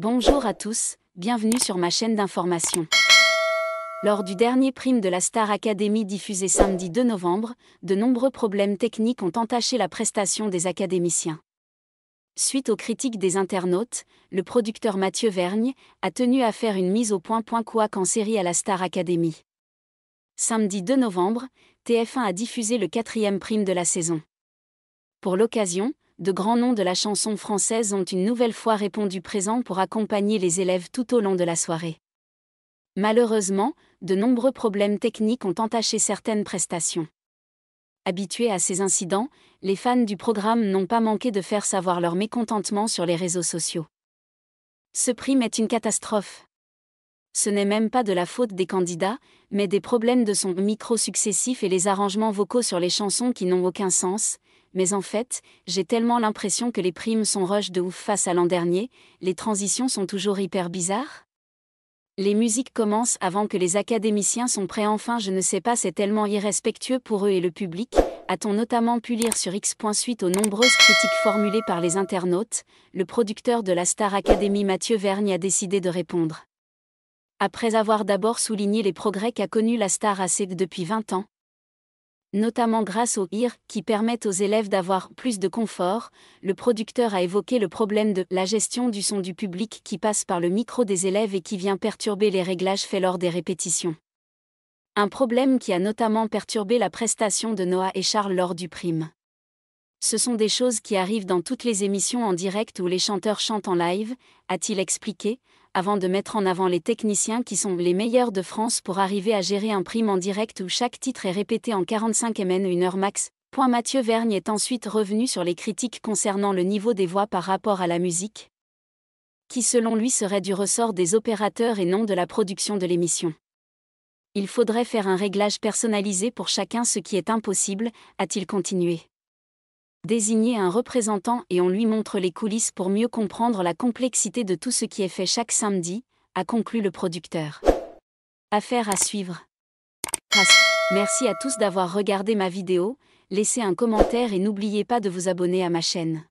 Bonjour à tous, bienvenue sur ma chaîne d'information. Lors du dernier prime de la Star Academy diffusé samedi 2 novembre, de nombreux problèmes techniques ont entaché la prestation des académiciens. Suite aux critiques des internautes, le producteur Mathieu Vergne a tenu à faire une mise au point point quoi en série à la Star Academy. Samedi 2 novembre, TF1 a diffusé le quatrième prime de la saison. Pour l'occasion, de grands noms de la chanson française ont une nouvelle fois répondu présent pour accompagner les élèves tout au long de la soirée. Malheureusement, de nombreux problèmes techniques ont entaché certaines prestations. Habitués à ces incidents, les fans du programme n'ont pas manqué de faire savoir leur mécontentement sur les réseaux sociaux. Ce prime est une catastrophe. Ce n'est même pas de la faute des candidats, mais des problèmes de son micro successif et les arrangements vocaux sur les chansons qui n'ont aucun sens, mais en fait, j'ai tellement l'impression que les primes sont rush de ouf face à l'an dernier, les transitions sont toujours hyper bizarres. Les musiques commencent avant que les académiciens sont prêts enfin je ne sais pas c'est tellement irrespectueux pour eux et le public, a-t-on notamment pu lire sur X. Suite aux nombreuses critiques formulées par les internautes, le producteur de la Star Academy Mathieu Vergne a décidé de répondre. Après avoir d'abord souligné les progrès qu'a connus la Star ACD depuis 20 ans, notamment grâce aux IR qui permettent aux élèves d'avoir plus de confort, le producteur a évoqué le problème de la gestion du son du public qui passe par le micro des élèves et qui vient perturber les réglages faits lors des répétitions. Un problème qui a notamment perturbé la prestation de Noah et Charles lors du prime. Ce sont des choses qui arrivent dans toutes les émissions en direct où les chanteurs chantent en live, a-t-il expliqué, avant de mettre en avant les techniciens qui sont les meilleurs de France pour arriver à gérer un prime en direct où chaque titre est répété en 45 mn une heure max. Point Mathieu Vergne est ensuite revenu sur les critiques concernant le niveau des voix par rapport à la musique, qui selon lui serait du ressort des opérateurs et non de la production de l'émission. Il faudrait faire un réglage personnalisé pour chacun ce qui est impossible, a-t-il continué désigner un représentant et on lui montre les coulisses pour mieux comprendre la complexité de tout ce qui est fait chaque samedi, a conclu le producteur. Affaire à suivre. Merci à tous d'avoir regardé ma vidéo, laissez un commentaire et n'oubliez pas de vous abonner à ma chaîne.